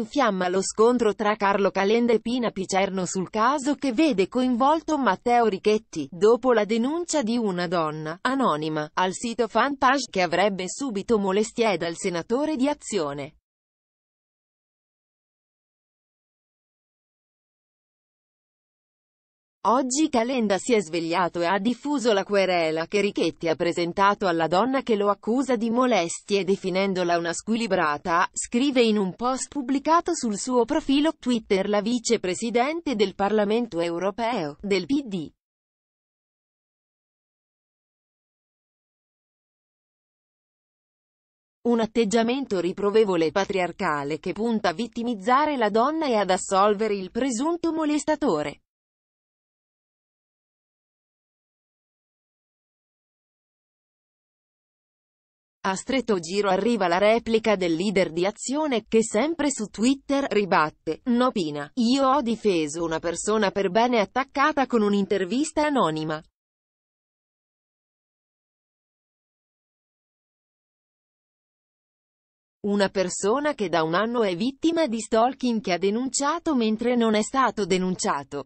in fiamma lo scontro tra Carlo Calenda e Pina Picerno sul caso che vede coinvolto Matteo Richetti, dopo la denuncia di una donna, anonima, al sito fanpage che avrebbe subito molestie dal senatore di azione. Oggi Calenda si è svegliato e ha diffuso la querela che Richetti ha presentato alla donna che lo accusa di molestie definendola una squilibrata, scrive in un post pubblicato sul suo profilo Twitter la vicepresidente del Parlamento europeo, del PD. Un atteggiamento riprovevole e patriarcale che punta a vittimizzare la donna e ad assolvere il presunto molestatore. A stretto giro arriva la replica del leader di Azione, che sempre su Twitter ribatte, no Pina, io ho difeso una persona per bene attaccata con un'intervista anonima. Una persona che da un anno è vittima di stalking che ha denunciato mentre non è stato denunciato.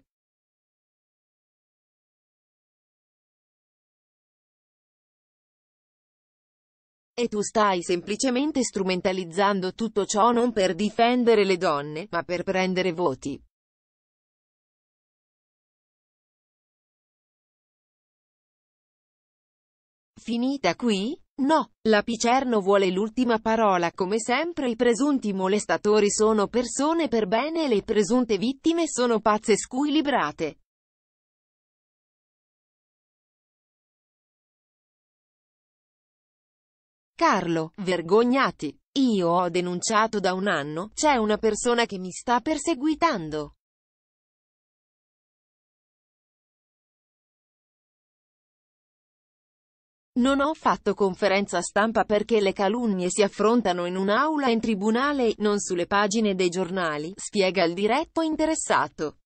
E tu stai semplicemente strumentalizzando tutto ciò non per difendere le donne, ma per prendere voti. Finita qui? No, la Picerno vuole l'ultima parola come sempre i presunti molestatori sono persone per bene e le presunte vittime sono pazze squilibrate. Carlo, vergognati. Io ho denunciato da un anno, c'è una persona che mi sta perseguitando. Non ho fatto conferenza stampa perché le calunnie si affrontano in un'aula in tribunale, non sulle pagine dei giornali, spiega il diretto interessato.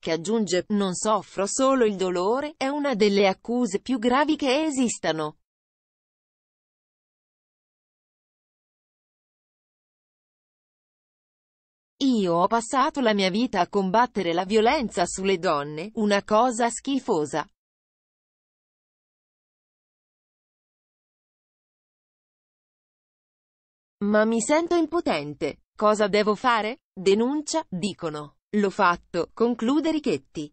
che aggiunge, non soffro solo il dolore, è una delle accuse più gravi che esistano. Io ho passato la mia vita a combattere la violenza sulle donne, una cosa schifosa. Ma mi sento impotente. Cosa devo fare? Denuncia, dicono. L'ho fatto, conclude Richetti.